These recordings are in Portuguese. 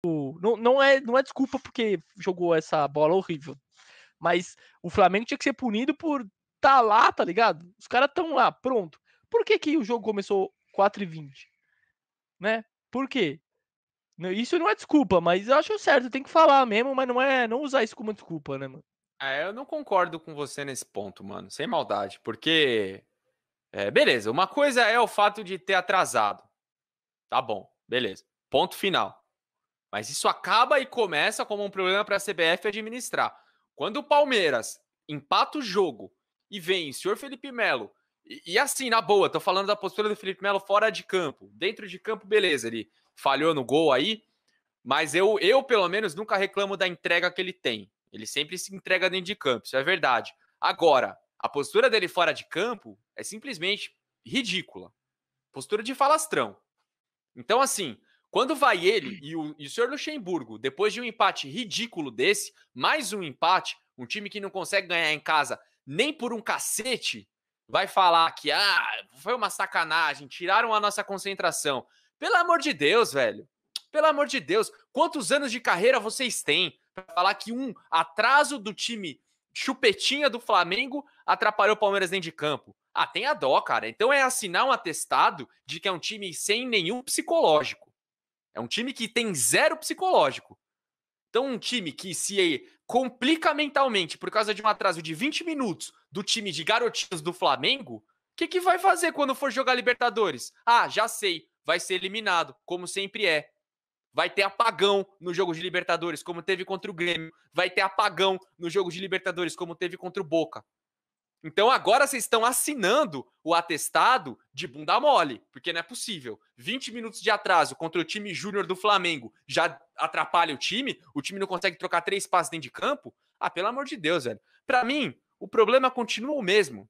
Tipo, não, não, é, não é desculpa porque jogou essa bola horrível. Mas o Flamengo tinha que ser punido por tá lá, tá ligado? Os caras estão lá, pronto. Por que, que o jogo começou 4 e 20 Né? Por quê? Né, isso não é desculpa, mas eu acho certo, tem que falar mesmo, mas não é não usar isso como desculpa, né, mano? É, eu não concordo com você nesse ponto, mano. Sem maldade, porque. É, beleza, uma coisa é o fato de ter atrasado. Tá bom, beleza. Ponto final. Mas isso acaba e começa como um problema para a CBF administrar. Quando o Palmeiras empata o jogo e vem o senhor Felipe Melo, e, e, assim, na boa, tô falando da postura do Felipe Melo fora de campo. Dentro de campo, beleza, ele falhou no gol aí, mas eu, eu pelo menos, nunca reclamo da entrega que ele tem. Ele sempre se entrega dentro de campo, isso é verdade. Agora, a postura dele fora de campo é simplesmente ridícula. Postura de falastrão. Então, assim, quando vai ele hum. e o, e o senhor Luxemburgo, depois de um empate ridículo desse, mais um empate, um time que não consegue ganhar em casa nem por um cacete, vai falar que ah, foi uma sacanagem, tiraram a nossa concentração. Pelo amor de Deus, velho. Pelo amor de Deus, quantos anos de carreira vocês têm para falar que um atraso do time chupetinha do Flamengo atrapalhou o Palmeiras dentro de campo? Ah, tem a dó, cara. Então é assinar um atestado de que é um time sem nenhum psicológico. É um time que tem zero psicológico. Então, um time que se complica mentalmente por causa de um atraso de 20 minutos do time de garotinhos do Flamengo, o que, que vai fazer quando for jogar Libertadores? Ah, já sei, vai ser eliminado, como sempre é. Vai ter apagão no jogo de Libertadores, como teve contra o Grêmio. Vai ter apagão no jogo de Libertadores, como teve contra o Boca. Então agora vocês estão assinando o atestado de bunda mole, porque não é possível. 20 minutos de atraso contra o time júnior do Flamengo já atrapalha o time, o time não consegue trocar três passes dentro de campo. Ah, pelo amor de Deus, velho. Para mim, o problema continua o mesmo.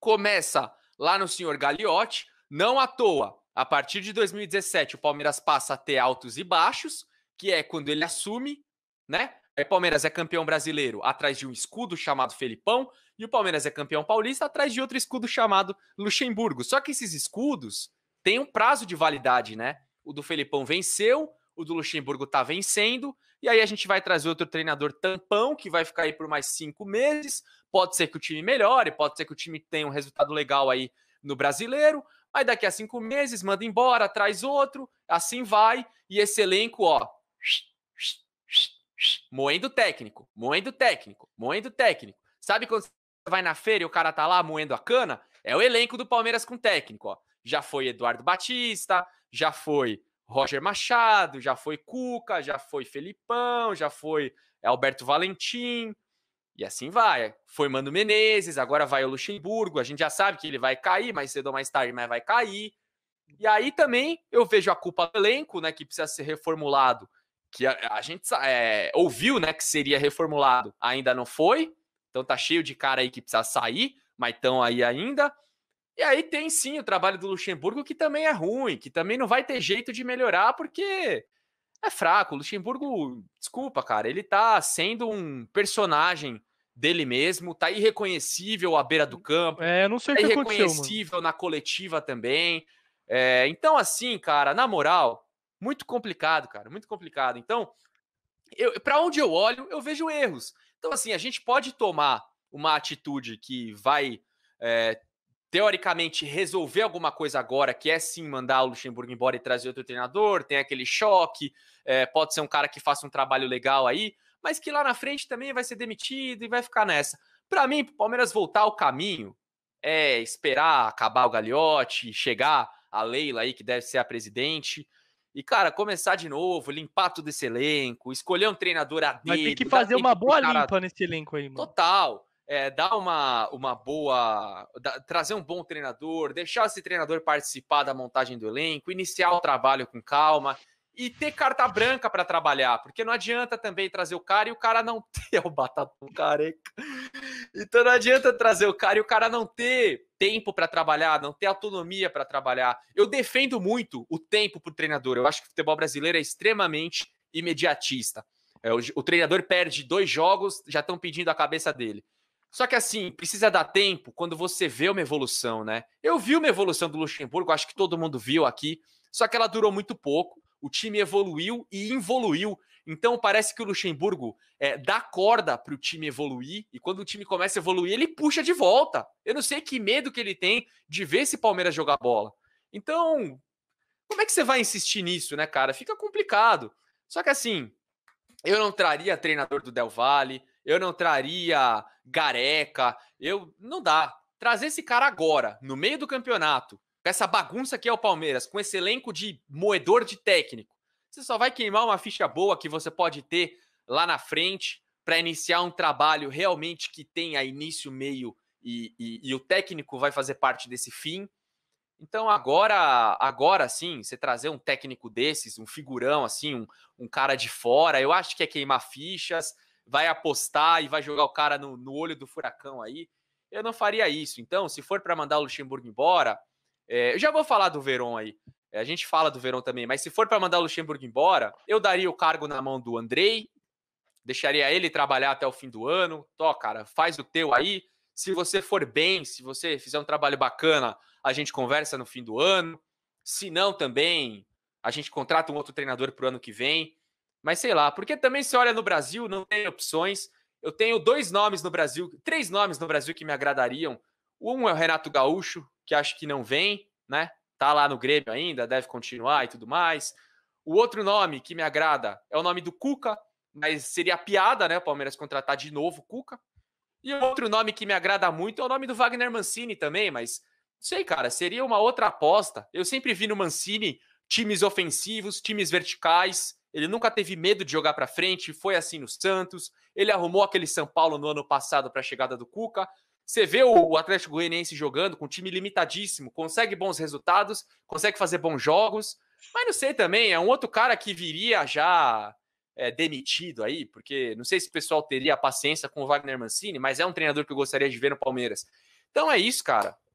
Começa lá no senhor Gagliotti, não à toa. A partir de 2017, o Palmeiras passa a ter altos e baixos, que é quando ele assume, né? Aí é, o Palmeiras é campeão brasileiro atrás de um escudo chamado Felipão, e o Palmeiras é campeão paulista atrás de outro escudo chamado Luxemburgo. Só que esses escudos têm um prazo de validade, né? O do Felipão venceu, o do Luxemburgo tá vencendo, e aí a gente vai trazer outro treinador tampão, que vai ficar aí por mais cinco meses. Pode ser que o time melhore, pode ser que o time tenha um resultado legal aí no brasileiro, aí daqui a cinco meses manda embora, traz outro, assim vai, e esse elenco, ó, moendo técnico, moendo técnico, moendo técnico. Sabe quando você vai na feira e o cara tá lá moendo a cana? É o elenco do Palmeiras com técnico, ó. Já foi Eduardo Batista, já foi Roger Machado, já foi Cuca, já foi Felipão, já foi Alberto Valentim. E assim vai. Foi Mano Menezes, agora vai o Luxemburgo. A gente já sabe que ele vai cair mais cedo ou mais tarde, mas vai cair. E aí também eu vejo a culpa do elenco, né, que precisa ser reformulado que a, a gente é, ouviu, né, que seria reformulado, ainda não foi. Então tá cheio de cara aí que precisa sair, mas estão aí ainda. E aí tem sim o trabalho do Luxemburgo que também é ruim, que também não vai ter jeito de melhorar porque é fraco. O Luxemburgo, desculpa, cara, ele tá sendo um personagem dele mesmo, tá irreconhecível à beira do campo. É, não sei tá o que irreconhecível na coletiva também. É, então assim, cara, na moral, muito complicado, cara, muito complicado. Então, para onde eu olho, eu vejo erros. Então, assim, a gente pode tomar uma atitude que vai, é, teoricamente, resolver alguma coisa agora, que é sim mandar o Luxemburgo embora e trazer outro treinador, tem aquele choque, é, pode ser um cara que faça um trabalho legal aí, mas que lá na frente também vai ser demitido e vai ficar nessa. Para mim, o Palmeiras voltar ao caminho é esperar acabar o Gagliotti, chegar a Leila aí, que deve ser a presidente, e, cara, começar de novo, limpar todo esse elenco, escolher um treinador a dedo. Mas tem que fazer uma boa cara... limpa nesse elenco aí, mano. Total. É, dar uma, uma boa. Da, trazer um bom treinador, deixar esse treinador participar da montagem do elenco, iniciar o trabalho com calma e ter carta branca para trabalhar, porque não adianta também trazer o cara e o cara não ter é o batatão careca. Então não adianta trazer o cara e o cara não ter tempo para trabalhar, não ter autonomia para trabalhar. Eu defendo muito o tempo para o treinador. Eu acho que o futebol brasileiro é extremamente imediatista. É, o, treinador perde dois jogos, já estão pedindo a cabeça dele. Só que assim, precisa dar tempo quando você vê uma evolução, né? Eu vi uma evolução do Luxemburgo, acho que todo mundo viu aqui, só que ela durou muito pouco o time evoluiu e involuiu. Então parece que o Luxemburgo é, dá corda para o time evoluir e quando o time começa a evoluir, ele puxa de volta. Eu não sei que medo que ele tem de ver esse Palmeiras jogar bola. Então, como é que você vai insistir nisso, né, cara? Fica complicado. Só que assim, eu não traria treinador do Del Valle, eu não traria Gareca, eu não dá. Trazer esse cara agora, no meio do campeonato, com essa bagunça que é o Palmeiras, com esse elenco de moedor de técnico, você só vai queimar uma ficha boa que você pode ter lá na frente para iniciar um trabalho realmente que tenha início, meio e, e, e, o técnico vai fazer parte desse fim. Então agora, agora sim, você trazer um técnico desses, um figurão assim, um, um cara de fora, eu acho que é queimar fichas, vai apostar e vai jogar o cara no, no olho do furacão aí. Eu não faria isso. Então, se for para mandar o Luxemburgo embora, é, eu já vou falar do Verón aí. É, a gente fala do Verón também, mas se for para mandar o Luxemburgo embora, eu daria o cargo na mão do Andrei, deixaria ele trabalhar até o fim do ano. Tô, cara, faz o teu aí. Se você for bem, se você fizer um trabalho bacana, a gente conversa no fim do ano. Se não, também a gente contrata um outro treinador para o ano que vem. Mas sei lá, porque também se olha no Brasil, não tem opções. Eu tenho dois nomes no Brasil, três nomes no Brasil que me agradariam um é o Renato Gaúcho, que acho que não vem, né? Tá lá no Grêmio ainda, deve continuar e tudo mais. O outro nome que me agrada é o nome do Cuca, mas seria piada, né? O Palmeiras contratar de novo o Cuca. E outro nome que me agrada muito é o nome do Wagner Mancini também, mas não sei, cara, seria uma outra aposta. Eu sempre vi no Mancini times ofensivos, times verticais. Ele nunca teve medo de jogar para frente, foi assim no Santos. Ele arrumou aquele São Paulo no ano passado para a chegada do Cuca. Você vê o Atlético Goianiense jogando com um time limitadíssimo, consegue bons resultados, consegue fazer bons jogos, mas não sei também, é um outro cara que viria já é, demitido aí, porque não sei se o pessoal teria paciência com o Wagner Mancini, mas é um treinador que eu gostaria de ver no Palmeiras. Então é isso, cara.